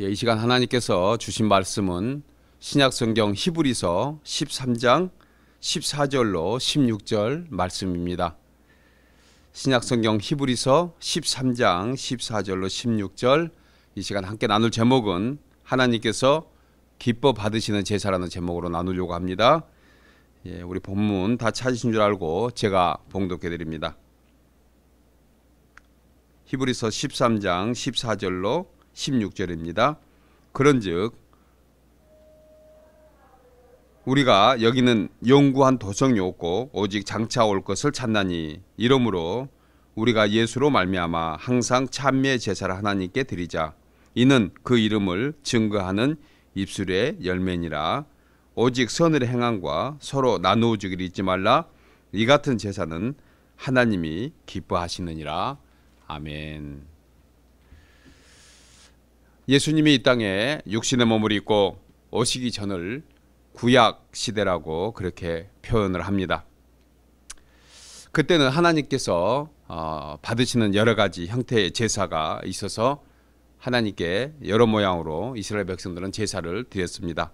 예, 이 시간 하나님께서 주신 말씀은 신약성경 히브리서 13장 14절로 16절 말씀입니다. 신약성경 히브리서 13장 14절로 16절 이 시간 함께 나눌 제목은 하나님께서 기뻐 받으시는 제사라는 제목으로 나누려고 합니다. 예, 우리 본문 다 찾으신 줄 알고 제가 봉독해 드립니다. 히브리서 13장 14절로 16절입니다. 그런즉 우리가 여기는 영구한 도성이 없고 오직 장차 올 것을 찾나니 이러므로 우리가 예수로 말미암아 항상 찬미의 제사를 하나님께 드리자 이는 그 이름을 증거하는 입술의 열매니라 오직 선을 행함과 서로 나누어 주기를 잊지 말라 이 같은 제사는 하나님이 기뻐하시느니라 아멘. 예수님이 이 땅에 육신의 몸을 입고 오시기 전을 구약 시대라고 그렇게 표현을 합니다. 그때는 하나님께서 어, 받으시는 여러 가지 형태의 제사가 있어서 하나님께 여러 모양으로 이스라엘 백성들은 제사를 드렸습니다.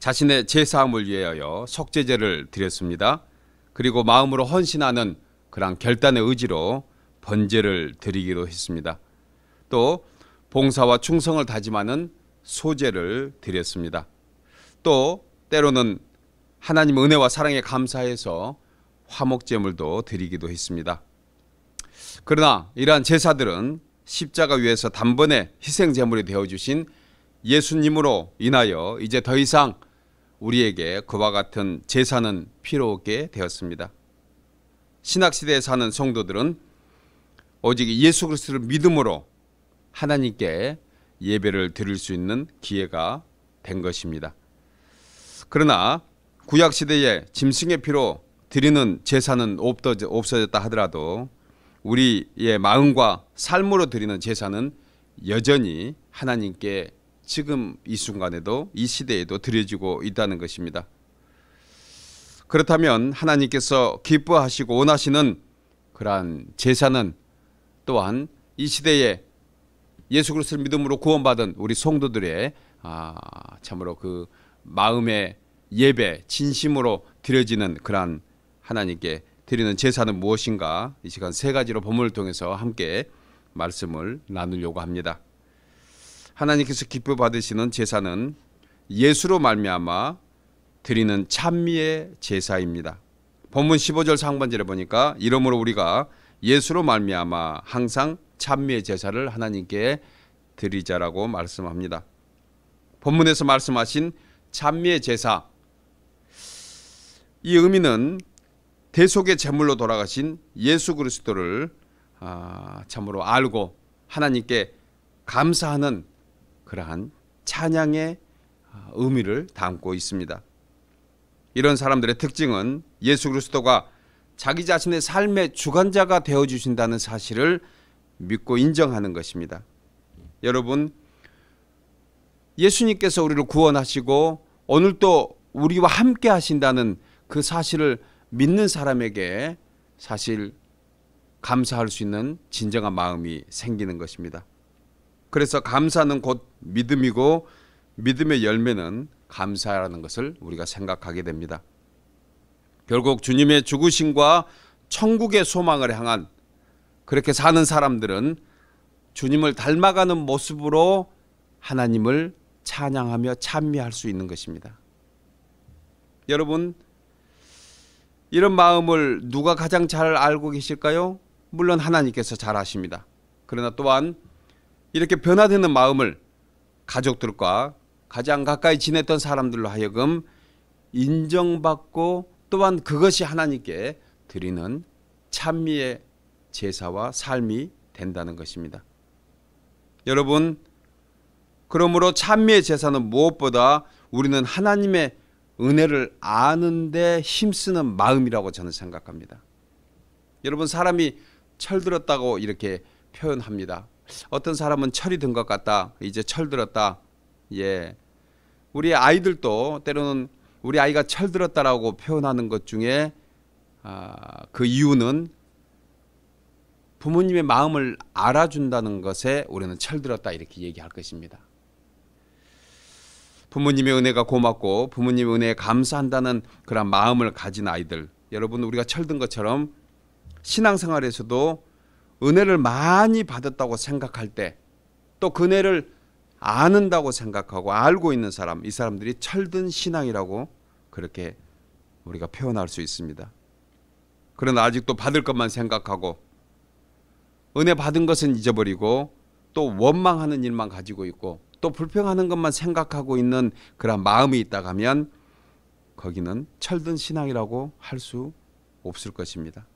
자신의 제사함을 위하여 속죄제를 드렸습니다. 그리고 마음으로 헌신하는 그런 결단의 의지로 번제를 드리기로 했습니다. 또 봉사와 충성을 다짐하는 소재를 드렸습니다. 또 때로는 하나님 은혜와 사랑에 감사해서 화목제물도 드리기도 했습니다. 그러나 이러한 제사들은 십자가 위에서 단번에 희생제물이 되어주신 예수님으로 인하여 이제 더 이상 우리에게 그와 같은 제사는 필요 없게 되었습니다. 신학시대에 사는 성도들은 오직 예수 그리스도를 믿음으로 하나님께 예배를 드릴 수 있는 기회가 된 것입니다. 그러나 구약 시대에 짐승의 피로 드리는 제사는 없어졌다 하더라도 우리의 마음과 삶으로 드리는 제사는 여전히 하나님께 지금 이 순간에도 이 시대에도 드려지고 있다는 것입니다. 그렇다면 하나님께서 기뻐하시고 원하시는 그러한 제사는 또한 이 시대에 예수 그리스도를 믿음으로 구원받은 우리 성도들의 아, 참으로 그 마음의 예배 진심으로 드려지는 그러한 하나님께 드리는 제사는 무엇인가 이 시간 세 가지로 보물을 통해서 함께 말씀을 나누려고 합니다. 하나님께서 기뻐 받으시는 제사는 예수로 말미암아 드리는 찬미의 제사입니다. 본문 15절 상반절에 보니까 이러므로 우리가 예수로 말미암아 항상 찬미의 제사를 하나님께 드리자라고 말씀합니다. 본문에서 말씀하신 찬미의 제사 이 의미는 대속의 제물로 돌아가신 예수 그리스도를 아, 참으로 알고 하나님께 감사하는 그러한 찬양의 아, 의미를 담고 있습니다. 이런 사람들의 특징은 예수 그리스도가 자기 자신의 삶의 주관자가 되어 주신다는 사실을 믿고 인정하는 것입니다. 여러분 예수님께서 우리를 구원하시고 오늘도 우리와 함께 하신다는 그 사실을 믿는 사람에게 사실 감사할 수 있는 진정한 마음이 생기는 것입니다. 그래서 감사는 곧 믿음이고 믿음의 열매는 감사라는 것을 우리가 생각하게 됩니다. 결국 주님의 죽으심과 천국의 소망을 향한 그렇게 사는 사람들은 주님을 닮아가는 모습으로 하나님을 찬양하며 찬미할 수 있는 것입니다. 여러분 이런 마음을 누가 가장 잘 알고 계실까요? 물론 하나님께서 잘 아십니다. 그러나 또한 이렇게 변화되는 마음을 가족들과 가장 가까이 지냈던 사람들로 하여금 인정받고 또한 그것이 하나님께 드리는 찬미의 제사와 삶이 된다는 것입니다. 여러분, 그러므로 찬미의 제사는 무엇보다 우리는 하나님의 은혜를 아는데 힘쓰는 마음이라고 저는 생각합니다. 여러분, 사람이 철들었다고 이렇게 표현합니다. 어떤 사람은 철이 든 것 같다. 이제 철들었다. 예. 우리 아이들도 때로는 우리 아이가 철들었다라고 표현하는 것 중에 아, 그 이유는 부모님의 마음을 알아준다는 것에 우리는 철들었다 이렇게 얘기할 것입니다. 부모님의 은혜가 고맙고 부모님의 은혜에 감사한다는 그런 마음을 가진 아이들 여러분 우리가 철든 것처럼 신앙생활에서도 은혜를 많이 받았다고 생각할 때 또 그네를 아는다고 생각하고 알고 있는 사람 이 사람들이 철든 신앙이라고 그렇게 우리가 표현할 수 있습니다. 그러나 아직도 받을 것만 생각하고 은혜 받은 것은 잊어버리고 또 원망하는 일만 가지고 있고 또 불평하는 것만 생각하고 있는 그런 마음이 있다가면 거기는 철든 신앙이라고 할 수 없을 것입니다.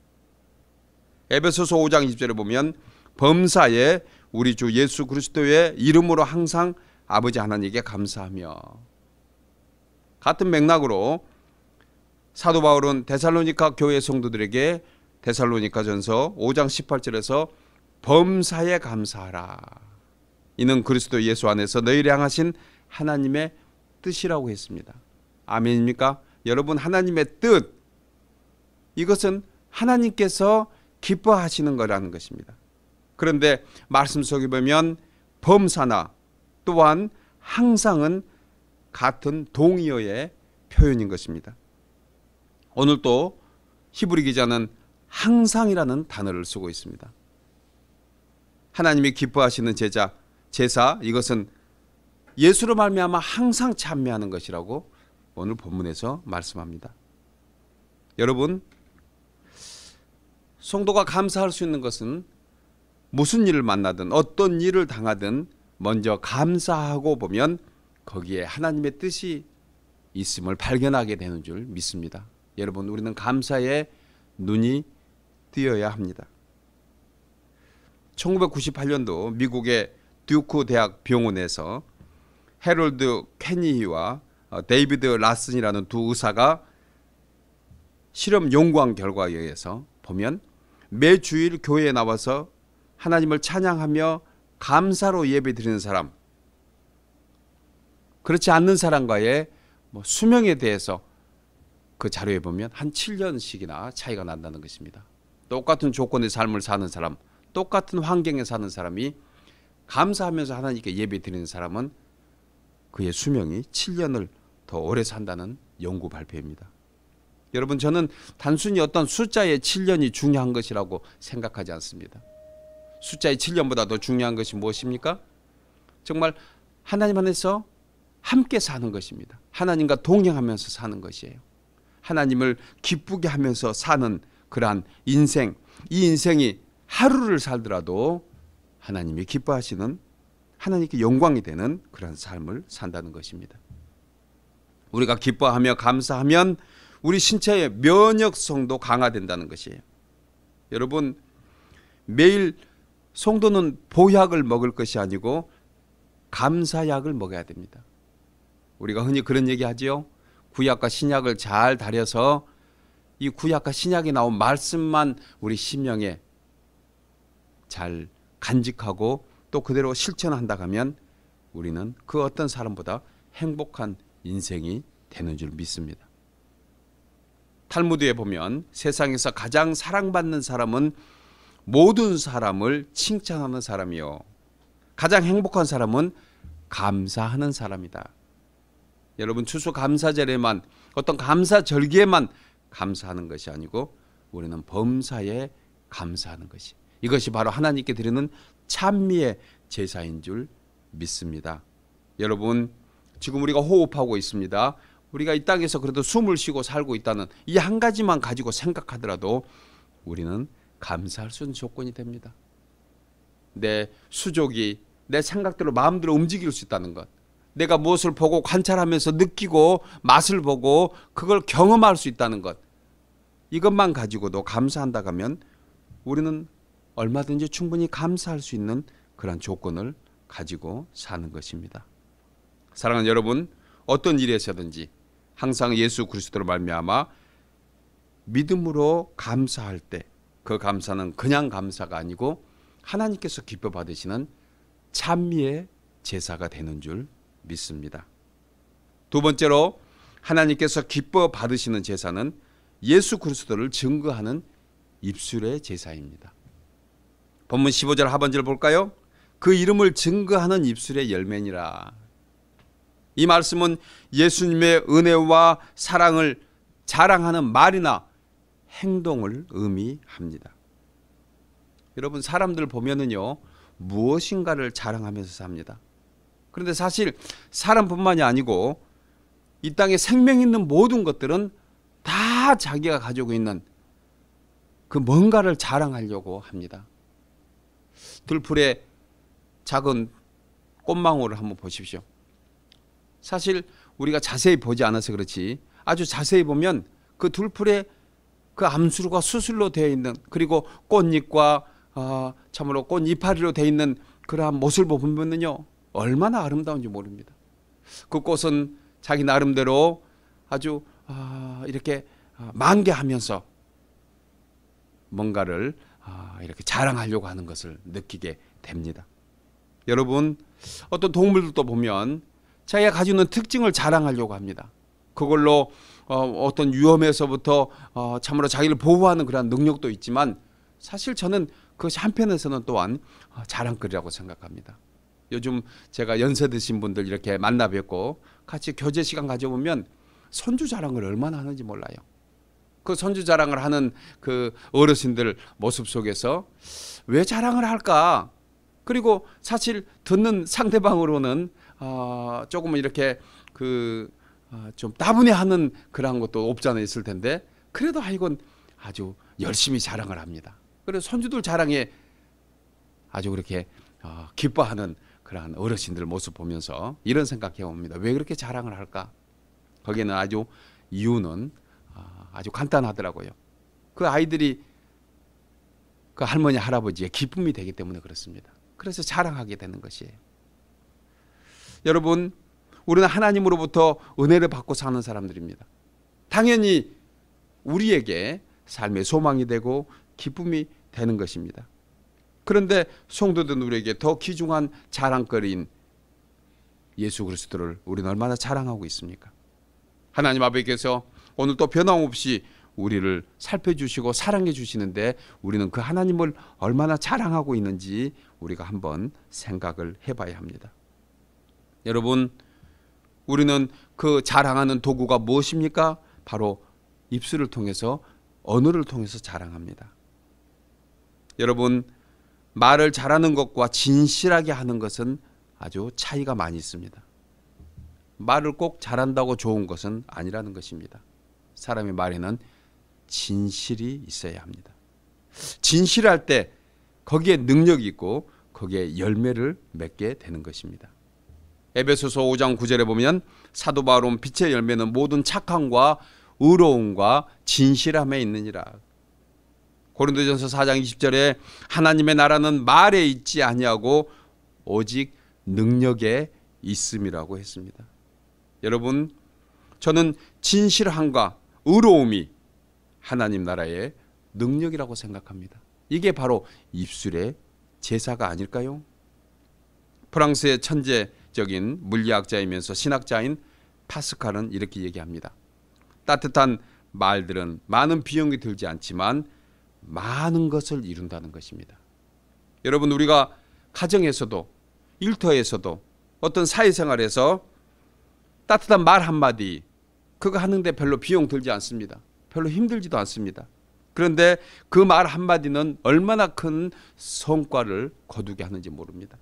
에베소서 5장 20절에 보면 범사에 우리 주 예수 그리스도의 이름으로 항상 아버지 하나님께 감사하며 같은 맥락으로 사도 바울은 데살로니카 교회 성도들에게 데살로니카 전서 5장 18절에서 범사에 감사하라. 이는 그리스도 예수 안에서 너희를 향하신 하나님의 뜻이라고 했습니다. 아멘입니까? 여러분 하나님의 뜻 이것은 하나님께서 기뻐하시는 거라는 것입니다. 그런데 말씀 속에 보면 범사나 또한 항상은 같은 동의어의 표현인 것입니다. 오늘 또 히브리 기자는 항상이라는 단어를 쓰고 있습니다. 하나님이 기뻐하시는 제자 제사 이것은 예수로 말미암아 항상 참여하는 것이라고 오늘 본문에서 말씀합니다. 여러분 성도가 감사할 수 있는 것은 무슨 일을 만나든 어떤 일을 당하든 먼저 감사하고 보면 거기에 하나님의 뜻이 있음을 발견하게 되는 줄 믿습니다. 여러분 우리는 감사에 눈이 뜨여야 합니다. 1998년도 미국의 듀크 대학 병원에서 헤럴드 케니와 어, 데이비드 라슨이라는 두 의사가 실험 연구한 결과에 의해서 보면 매 주일 교회에 나와서 하나님을 찬양하며 감사로 예배드리는 사람 그렇지 않는 사람과의 뭐 수명에 대해서 그 자료에 보면 한 7년씩이나 차이가 난다는 것입니다. 똑같은 조건의 삶을 사는 사람 똑같은 환경에 사는 사람이 감사하면서 하나님께 예배 드리는 사람은 그의 수명이 7년을 더 오래 산다는 연구 발표입니다. 여러분 저는 단순히 어떤 숫자의 7년이 중요한 것이라고 생각하지 않습니다. 숫자의 7년보다 더 중요한 것이 무엇입니까? 정말 하나님 안에서 함께 사는 것입니다. 하나님과 동행하면서 사는 것이에요. 하나님을 기쁘게 하면서 사는 그러한 인생, 이 인생이 하루를 살더라도 하나님이 기뻐하시는 하나님께 영광이 되는 그런 삶을 산다는 것입니다. 우리가 기뻐하며 감사하면 우리 신체의 면역성도 강화된다는 것이에요. 여러분 매일 송도는 보약을 먹을 것이 아니고 감사약을 먹어야 됩니다. 우리가 흔히 그런 얘기 하지요. 구약과 신약을 잘 다려서 이 구약과 신약에 나온 말씀만 우리 심령에 잘 간직하고 또 그대로 실천한다 가면 우리는 그 어떤 사람보다 행복한 인생이 되는 줄 믿습니다. 탈무드에 보면 세상에서 가장 사랑받는 사람은 모든 사람을 칭찬하는 사람이요. 가장 행복한 사람은 감사하는 사람이다. 여러분 추수 감사절에만 어떤 감사 절기에만 감사하는 것이 아니고 우리는 범사에 감사하는 것이 이것이 바로 하나님께 드리는 찬미의 제사인 줄 믿습니다. 여러분 지금 우리가 호흡하고 있습니다. 우리가 이 땅에서 그래도 숨을 쉬고 살고 있다는 이 한 가지만 가지고 생각하더라도 우리는 감사할 수 있는 조건이 됩니다. 내 수족이 내 생각대로 마음대로 움직일 수 있다는 것. 내가 무엇을 보고 관찰하면서 느끼고 맛을 보고 그걸 경험할 수 있다는 것. 이것만 가지고도 감사한다 하면 우리는 얼마든지 충분히 감사할 수 있는 그런 조건을 가지고 사는 것입니다. 사랑하는 여러분, 어떤 일에서든지 항상 예수 그리스도로 말미암아 믿음으로 감사할 때 그 감사는 그냥 감사가 아니고 하나님께서 기뻐 받으시는 찬미의 제사가 되는 줄 믿습니다. 두 번째로 하나님께서 기뻐 받으시는 제사는 예수 그리스도를 증거하는 입술의 제사입니다. 본문 15절 하반절 볼까요? 그 이름을 증거하는 입술의 열매니라. 이 말씀은 예수님의 은혜와 사랑을 자랑하는 말이나 행동을 의미합니다. 여러분 사람들 보면은요 무엇인가를 자랑하면서 삽니다. 그런데 사실 사람뿐만이 아니고 이 땅에 생명 있는 모든 것들은 다 자기가 가지고 있는 그 뭔가를 자랑하려고 합니다. 들풀의 작은 꽃망울을 한번 보십시오. 사실 우리가 자세히 보지 않아서 그렇지 아주 자세히 보면 그둘풀의그 암수로가 수술로 되어 있는 그리고 꽃잎과 어, 참으로 꽃잎파리로 되어 있는 그러한 모습을 보면요 얼마나 아름다운지 모릅니다. 그 꽃은 자기 나름대로 아주 어, 이렇게 아, 만개하면서 뭔가를 아, 이렇게 자랑하려고 하는 것을 느끼게 됩니다. 여러분 어떤 동물들도 보면 자기가 가지고 있는 특징을 자랑하려고 합니다. 그걸로 어, 떤 위험에서부터 어, 참으로 자기를 보호하는 그러 능력도 있지만 사실 저는 그것이 한편에서는 또한 어, 자랑거리라고 생각합니다. 요즘 제가 연세 드신 분들 이렇게 만나 뵙고 같이 교제 시간 가져보면 선주 자랑을 얼마나 하는지 몰라요. 그 선주 자랑을 하는 그 어르신들 모습 속에서 왜 자랑을 할까? 그리고 사실 듣는 상대방으로는 어, 조금은 이렇게 그좀 어, 따분해하는 그런 것도 없잖아 있을 텐데 그래도 하여간 아주 열심히 자랑을 합니다. 그래서 선주들 자랑에 아주 그렇게 어, 기뻐하는 그러한 어르신들 모습 보면서 이런 생각해 봅니다. 왜 그렇게 자랑을 할까? 거기에는 아주 이유는 아주 간단하더라고요. 그 아이들이 그 할머니 할아버지의 기쁨이 되기 때문에 그렇습니다. 그래서 자랑하게 되는 것이에요. 여러분, 우리는 하나님으로부터 은혜를 받고 사는 사람들입니다. 당연히 우리에게 삶의 소망이 되고 기쁨이 되는 것입니다. 그런데 성도들은 우리에게 더 귀중한 자랑거리인 예수 그리스도를 우리는 얼마나 자랑하고 있습니까? 하나님 아버지께서 오늘도 변함없이 우리를 살펴주시고 사랑해 주시는데 우리는 그 하나님을 얼마나 자랑하고 있는지 우리가 한번 생각을 해봐야 합니다. 여러분, 우리는 그 자랑하는 도구가 무엇입니까? 바로 입술을 통해서 언어를 통해서 자랑합니다. 여러분, 말을 잘하는 것과 진실하게 하는 것은 아주 차이가 많이 있습니다. 말을 꼭 잘한다고 좋은 것은 아니라는 것입니다. 사람의 말에는 진실이 있어야 합니다. 진실할 때 거기에 능력이 있고 거기에 열매를 맺게 되는 것입니다. 에베소서 5장 9절에 보면 사도 바울은 빛의 열매는 모든 착함과 의로움과 진실함에 있느니라. 고린도전서 4장 20절에 하나님의 나라는 말에 있지 아니하고 오직 능력에 있음이라고 했습니다. 여러분 저는 진실함과 의로움이 하나님 나라의 능력이라고 생각합니다. 이게 바로 입술의 제사가 아닐까요? 프랑스의 천재적인 물리학자이면서 신학자인 파스칼은 이렇게 얘기합니다. 따뜻한 말들은 많은 비용이 들지 않지만 많은 것을 이룬다는 것입니다. 여러분 우리가 가정에서도 일터에서도 어떤 사회생활에서 따뜻한 말 한마디 그거 하는데 별로 비용 들지 않습니다. 별로 힘들지도 않습니다. 그런데 그 말 한마디는 얼마나 큰 성과를 거두게 하는지 모릅니다.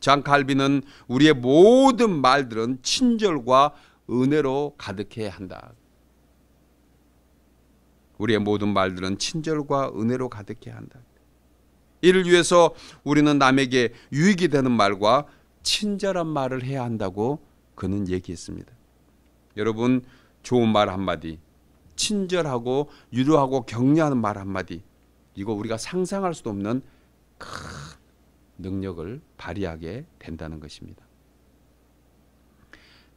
장칼비는 우리의 모든 말들은 친절과 은혜로 가득해야 한다. 우리의 모든 말들은 친절과 은혜로 가득해야 한다. 이를 위해서 우리는 남에게 유익이 되는 말과 친절한 말을 해야 한다고 그는 얘기했습니다. 여러분 좋은 말 한마디, 친절하고 유료하고 격려하는 말 한마디, 이거 우리가 상상할 수도 없는 큰 능력을 발휘하게 된다는 것입니다.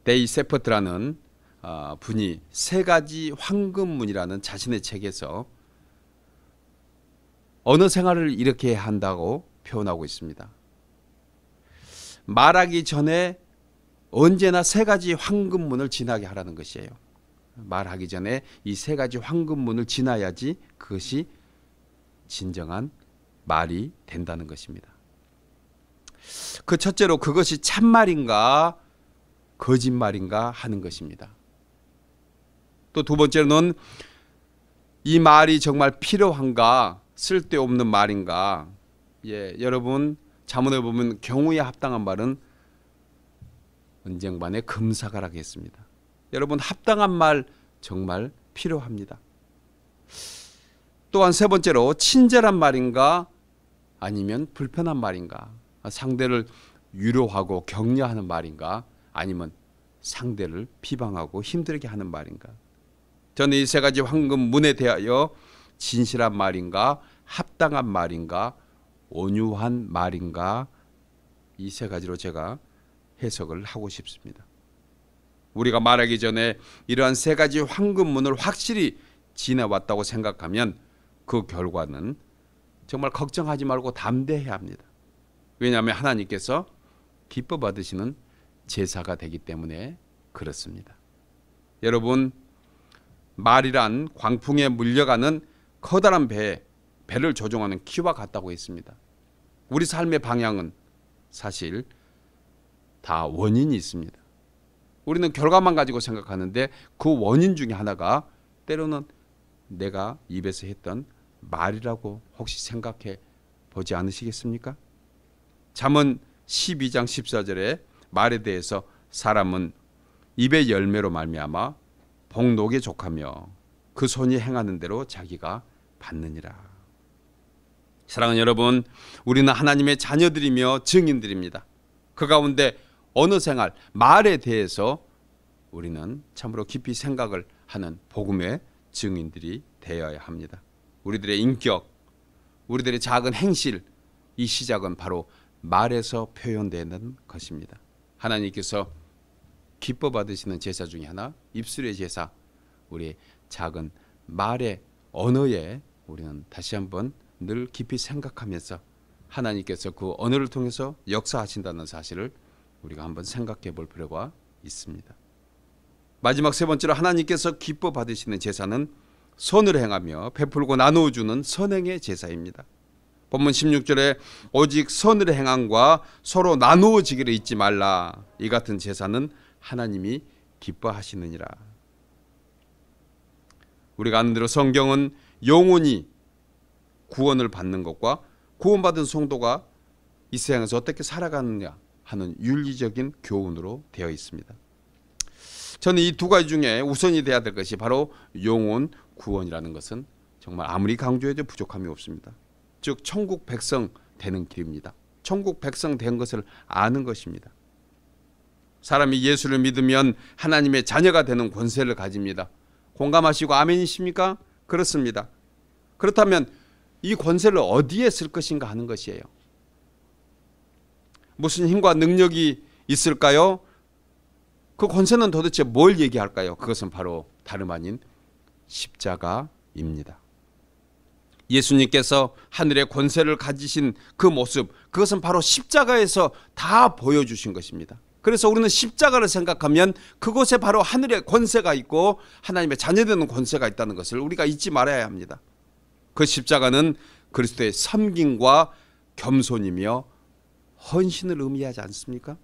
데이 세퍼트라는 어, 분이 세 가지 황금문이라는 자신의 책에서 언어 생활을 이렇게 한다고 표현하고 있습니다. 말하기 전에 언제나 세 가지 황금문을 지나게 하라는 것이에요. 말하기 전에 이 세 가지 황금문을 지나야지 그것이 진정한 말이 된다는 것입니다. 그 첫째로 그것이 참말인가 거짓말인가 하는 것입니다. 또 두 번째로는 이 말이 정말 필요한가 쓸데없는 말인가 예 여러분 자문에 보면 경우에 합당한 말은 은쟁반의 금사가라고 했습니다. 여러분 합당한 말 정말 필요합니다. 또한 세 번째로 친절한 말인가 아니면 불편한 말인가 상대를 유로하고 격려하는 말인가 아니면 상대를 비방하고 힘들게 하는 말인가 저는 이 세 가지 황금 문에 대하여 진실한 말인가 합당한 말인가 온유한 말인가 이 세 가지로 제가 해석을 하고 싶습니다. 우리가 말하기 전에 이러한 세 가지 황금문을 확실히 지나왔다고 생각하면 그 결과는 정말 걱정하지 말고 담대해야 합니다. 왜냐하면 하나님께서 기뻐 받으시는 제사가 되기 때문에 그렇습니다. 여러분 말이란 광풍에 물려가는 커다란 배 배를 조종하는 키와 같다고 했습니다. 우리 삶의 방향은 사실 다 원인이 있습니다. 우리는 결과만 가지고 생각하는데 그 원인 중에 하나가 때로는 내가 입에서 했던 말이라고 혹시 생각해 보지 않으시겠습니까? 잠언 12장 14절에 말에 대해서 사람은 입의 열매로 말미암아 복록에 족하며 그 손이 행하는 대로 자기가 받느니라. 사랑하는 여러분, 우리는 하나님의 자녀들이며 증인들입니다. 그 가운데 언어 생활, 말에 대해서 우리는 참으로 깊이 생각을 하는 복음의 증인들이 되어야 합니다. 우리들의 인격, 우리들의 작은 행실, 이 시작은 바로 말에서 표현되는 것입니다. 하나님께서 기뻐 받으시는 제사 중에 하나, 입술의 제사, 우리 작은 말의 언어에 우리는 다시 한번 늘 깊이 생각하면서 하나님께서 그 언어를 통해서 역사하신다는 사실을 우리가 한번 생각해 볼 필요가 있습니다. 마지막 세 번째로 하나님께서 기뻐 받으시는 제사는 선을 행하며 베풀고 나누어 주는 선행의 제사입니다. 본문 16절에 오직 선을 행함과 서로 나누어지기를 잊지 말라. 이 같은 제사는 하나님이 기뻐하시느니라. 우리가 아는 대로 성경은 영혼이 구원을 받는 것과 구원받은 성도가 이 세상에서 어떻게 살아가느냐 하는 윤리적인 교훈으로 되어 있습니다. 저는 이 두 가지 중에 우선이 돼야 될 것이 바로 영혼 구원이라는 것은 정말 아무리 강조해도 부족함이 없습니다. 즉 천국 백성 되는 길입니다. 천국 백성 된 것을 아는 것입니다. 사람이 예수를 믿으면 하나님의 자녀가 되는 권세를 가집니다. 공감하시고 아멘이십니까? 그렇습니다. 그렇다면 이 권세를 어디에 쓸 것인가 하는 것이에요. 무슨 힘과 능력이 있을까요? 그 권세는 도대체 뭘 얘기할까요? 그것은 바로 다름 아닌 십자가입니다. 예수님께서 하늘의 권세를 가지신 그 모습, 그것은 바로 십자가에서 다 보여주신 것입니다. 그래서 우리는 십자가를 생각하면 그곳에 바로 하늘의 권세가 있고 하나님의 자녀되는 권세가 있다는 것을 우리가 잊지 말아야 합니다. 그 십자가는 그리스도의 섬김과 겸손이며 헌신을 의미하지 않습니까?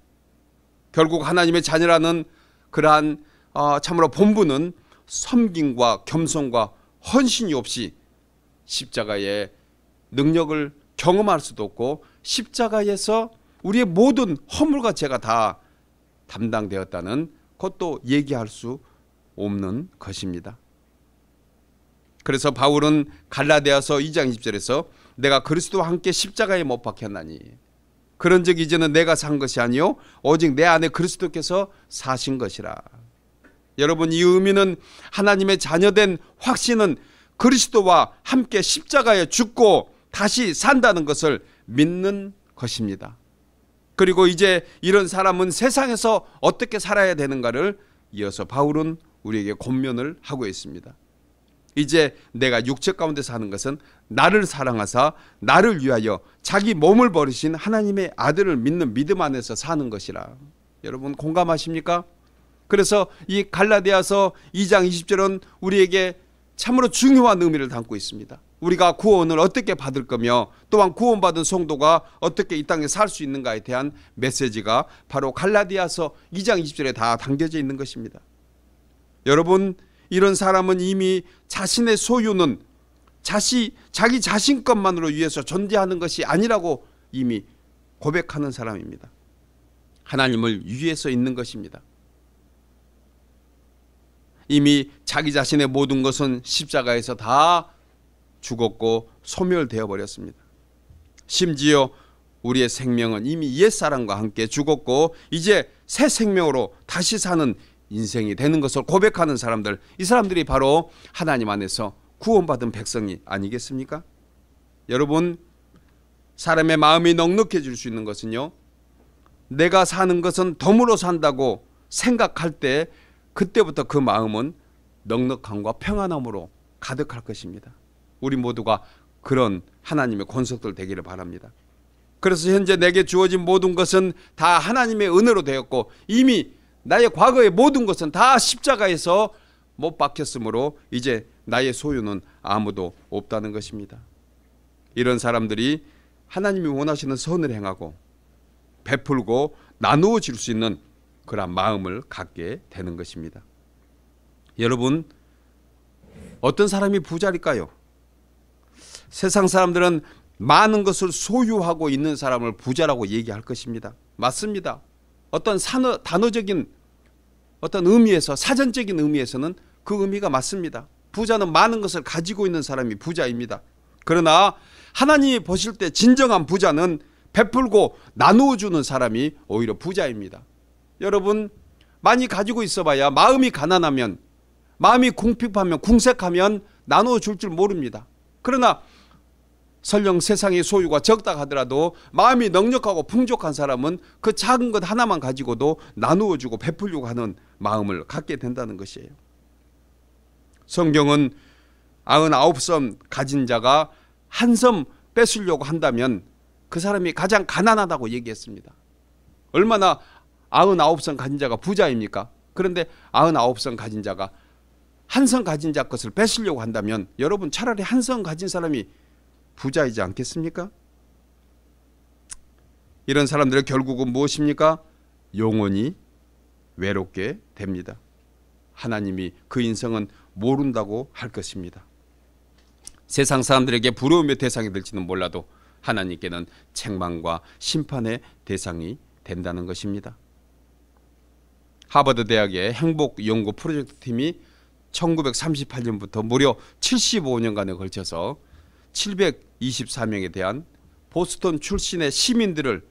결국 하나님의 자녀라는 그러한 어, 참으로 본분은 섬김과 겸손과 헌신이 없이 십자가의 능력을 경험할 수도 없고 십자가에서 우리의 모든 허물과 죄가 다 담당되었다는 것도 얘기할 수 없는 것입니다. 그래서 바울은 갈라디아서 2장 20절에서 내가 그리스도와 함께 십자가에 못 박혔나니 그런즉 이제는 내가 산 것이 아니요 오직 내 안에 그리스도께서 사신 것이라. 여러분 이 의미는 하나님의 자녀된 확신은 그리스도와 함께 십자가에 죽고 다시 산다는 것을 믿는 것입니다. 그리고 이제 이런 사람은 세상에서 어떻게 살아야 되는가를 이어서 바울은 우리에게 권면을 하고 있습니다. 이제 내가 육체 가운데서 하는 것은 나를 사랑하사 나를 위하여 자기 몸을 버리신 하나님의 아들을 믿는 믿음 안에서 사는 것이라. 여러분 공감하십니까? 그래서 이 갈라디아서 2장 20절은 우리에게 참으로 중요한 의미를 담고 있습니다. 우리가 구원을 어떻게 받을 거며 또한 구원받은 성도가 어떻게 이 땅에 살 수 있는가에 대한 메시지가 바로 갈라디아서 2장 20절에 다 담겨져 있는 것입니다. 여러분 이런 사람은 이미 자신의 소유는 자시, 자기 자신 것만으로 위해서 존재하는 것이 아니라고 이미 고백하는 사람입니다. 하나님을 위해서 있는 것입니다. 이미 자기 자신의 모든 것은 십자가에서 다 죽었고 소멸되어 버렸습니다. 심지어 우리의 생명은 이미 옛사람과 함께 죽었고 이제 새 생명으로 다시 사는 인생이 되는 것을 고백하는 사람들, 이 사람들이 바로 하나님 안에서 구원받은 백성이 아니겠습니까? 여러분, 사람의 마음이 넉넉해질 수 있는 것은요, 내가 사는 것은 덤으로 산다고 생각할 때, 그때부터 그 마음은 넉넉함과 평안함으로 가득할 것입니다. 우리 모두가 그런 하나님의 권속들 되기를 바랍니다. 그래서 현재 내게 주어진 모든 것은 다 하나님의 은혜로 되었고 이미 나의 과거의 모든 것은 다 십자가에서 못 박혔으므로 이제 나의 소유는 아무도 없다는 것입니다. 이런 사람들이 하나님이 원하시는 선을 행하고 베풀고 나누어 줄수 있는 그런 마음을 갖게 되는 것입니다. 여러분 어떤 사람이 부자일까요? 세상 사람들은 많은 것을 소유하고 있는 사람을 부자라고 얘기할 것입니다. 맞습니다. 어떤 산어, 단어적인 어떤 의미에서 사전적인 의미에서는 그 의미가 맞습니다. 부자는 많은 것을 가지고 있는 사람이 부자입니다. 그러나 하나님이 보실 때 진정한 부자는 베풀고 나누어 주는 사람이 오히려 부자입니다. 여러분 많이 가지고 있어봐야 마음이 가난하면 마음이 궁핍하면 궁색하면 나누어 줄 줄 모릅니다. 그러나 설령 세상의 소유가 적다 하더라도 마음이 넉넉하고 풍족한 사람은 그 작은 것 하나만 가지고도 나누어 주고 베풀려고 하는 마음을 갖게 된다는 것이에요. 성경은 99섬 가진 자가 한 섬 뺏으려고 한다면 그 사람이 가장 가난하다고 얘기했습니다. 얼마나 99섬 가진 자가 부자입니까? 그런데 99섬 가진 자가 한 섬 가진 자 것을 뺏으려고 한다면 여러분 차라리 한 섬 가진 사람이 부자이지 않겠습니까? 이런 사람들의 결국은 무엇입니까? 영혼이 외롭게 됩니다. 하나님이 그 인성은 모른다고 할 것입니다. 세상 사람들에게 부러움의 대상이 될지는 몰라도 하나님께는 책망과 심판의 대상이 된다는 것입니다. 하버드 대학의 행복 연구 프로젝트 팀이 1938년부터 무려 75년간에 걸쳐서 24명에 대한 보스턴 출신의 시민들을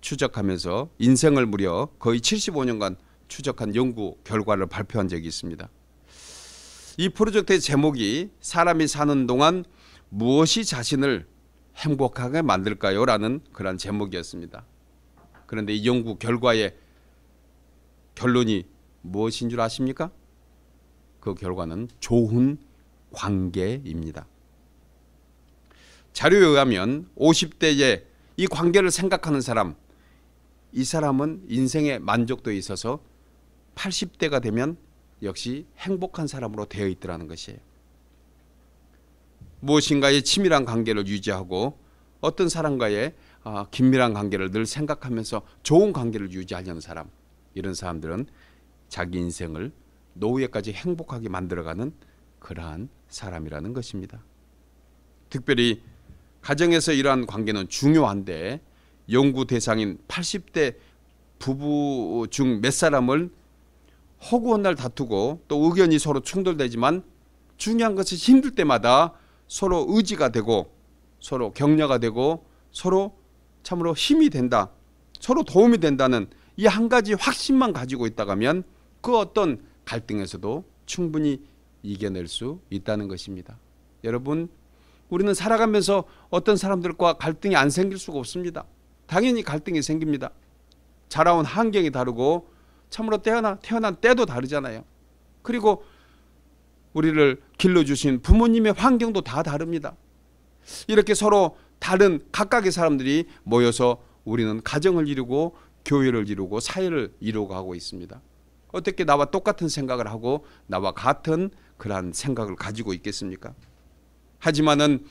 추적하면서 인생을 무려 거의 75년간 추적한 연구 결과를 발표한 적이 있습니다. 이 프로젝트의 제목이 사람이 사는 동안 무엇이 자신을 행복하게 만들까요? 라는 그런 제목이었습니다. 그런데 이 연구 결과의 결론이 무엇인 줄 아십니까? 그 결과는 좋은 관계입니다. 자료에 의하면 50대에 이 관계를 생각하는 사람 이 사람은 인생의 만족도에 있어서 80대가 되면 역시 행복한 사람으로 되어 있더라는 것이에요. 무엇인가의 치밀한 관계를 유지하고 어떤 사람과의 아, 긴밀한 관계를 늘 생각하면서 좋은 관계를 유지하려는 사람 이런 사람들은 자기 인생을 노후에까지 행복하게 만들어가는 그러한 사람이라는 것입니다. 특별히 가정에서 이러한 관계는 중요한데 연구 대상인 80대 부부 중 몇 사람을 허구한 날 다투고 또 의견이 서로 충돌되지만 중요한 것은 힘들 때마다 서로 의지가 되고 서로 격려가 되고 서로 참으로 힘이 된다. 서로 도움이 된다는 이 한 가지 확신만 가지고 있다가면 그 어떤 갈등에서도 충분히 이겨낼 수 있다는 것입니다. 여러분 우리는 살아가면서 어떤 사람들과 갈등이 안 생길 수가 없습니다. 당연히 갈등이 생깁니다. 자라온 환경이 다르고 참으로 태어나 태어난 때도 다르잖아요. 그리고 우리를 길러주신 부모님의 환경도 다 다릅니다. 이렇게 서로 다른 각각의 사람들이 모여서 우리는 가정을 이루고 교회를 이루고 사회를 이루고하고 있습니다. 어떻게 나와 똑같은 생각을 하고 나와 같은 그러한 생각을 가지고 있겠습니까? 하지만은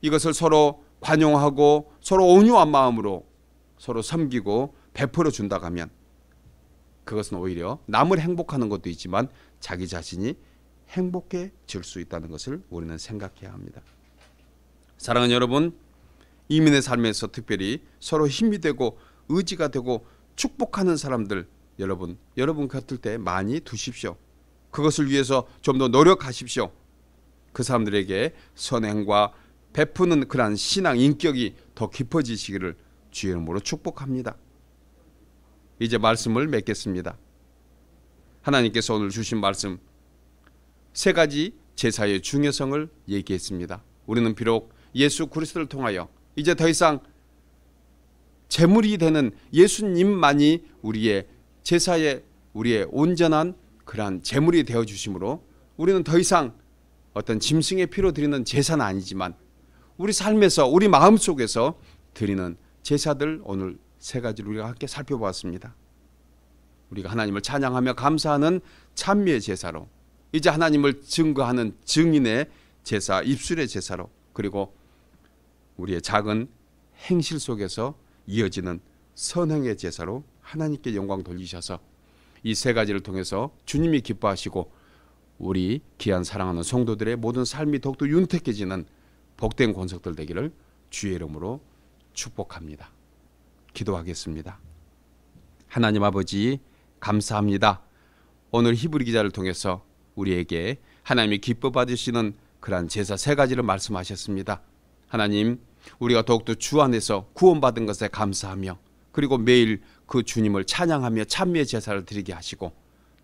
이것을 서로 관용하고 서로 온유한 마음으로 서로 섬기고 베풀어 준다 하면 그것은 오히려 남을 행복하는 것도 있지만 자기 자신이 행복해질 수 있다는 것을 우리는 생각해야 합니다. 사랑하는 여러분, 이민의 삶에서 특별히 서로 힘이 되고 의지가 되고 축복하는 사람들 여러분, 여러분 곁을때 많이 두십시오. 그것을 위해서 좀 더 노력하십시오. 그 사람들에게 선행과 베푸는 그러한 신앙 인격이 더 깊어지시기를 주의 이름으로 축복합니다. 이제 말씀을 맺겠습니다. 하나님께서 오늘 주신 말씀 세 가지 제사의 중요성을 얘기했습니다. 우리는 비록 예수 그리스도를 통하여 이제 더 이상 제물이 되는 예수님만이 우리의 제사의 우리의 온전한 그러한 제물이 되어 주심으로 우리는 더 이상 어떤 짐승의 피로 드리는 제사는 아니지만 우리 삶에서 우리 마음 속에서 드리는 제사들 오늘 세 가지를 우리가 함께 살펴보았습니다. 우리가 하나님을 찬양하며 감사하는 찬미의 제사로 이제 하나님을 증거하는 증인의 제사, 입술의 제사로 그리고 우리의 작은 행실 속에서 이어지는 선행의 제사로 하나님께 영광 돌리셔서 이 세 가지를 통해서 주님이 기뻐하시고 우리 귀한 사랑하는 성도들의 모든 삶이 더욱더 윤택해지는 복된 권석들 되기를 주의 이름으로 축복합니다. 기도하겠습니다. 하나님 아버지 감사합니다. 오늘 히브리 기자를 통해서 우리에게 하나님이 기뻐 받으시는 그러한 제사 세 가지를 말씀하셨습니다. 하나님 우리가 더욱더 주 안에서 구원받은 것에 감사하며 그리고 매일 그 주님을 찬양하며 찬미의 제사를 드리게 하시고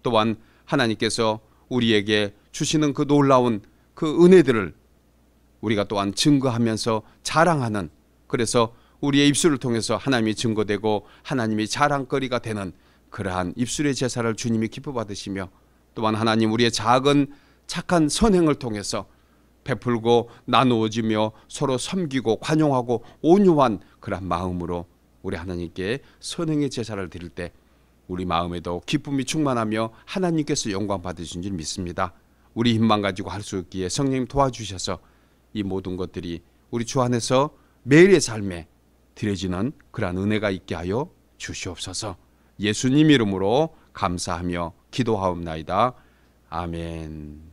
또한 하나님께서 우리에게 주시는 그 놀라운 그 은혜들을 우리가 또한 증거하면서 자랑하는 그래서 우리의 입술을 통해서 하나님이 증거되고 하나님이 자랑거리가 되는 그러한 입술의 제사를 주님이 기뻐 받으시며 또한 하나님 우리의 작은 착한 선행을 통해서 베풀고 나누어지며 서로 섬기고 관용하고 온유한 그러한 마음으로 우리 하나님께 선행의 제사를 드릴 때 우리 마음에도 기쁨이 충만하며 하나님께서 영광 받으신 줄 믿습니다. 우리 힘만 가지고 할 수 없기에 성령님 도와주셔서 이 모든 것들이 우리 주 안에서 매일의 삶에 드려지는 그러한 은혜가 있게 하여 주시옵소서. 예수님 이름으로 감사하며 기도하옵나이다. 아멘.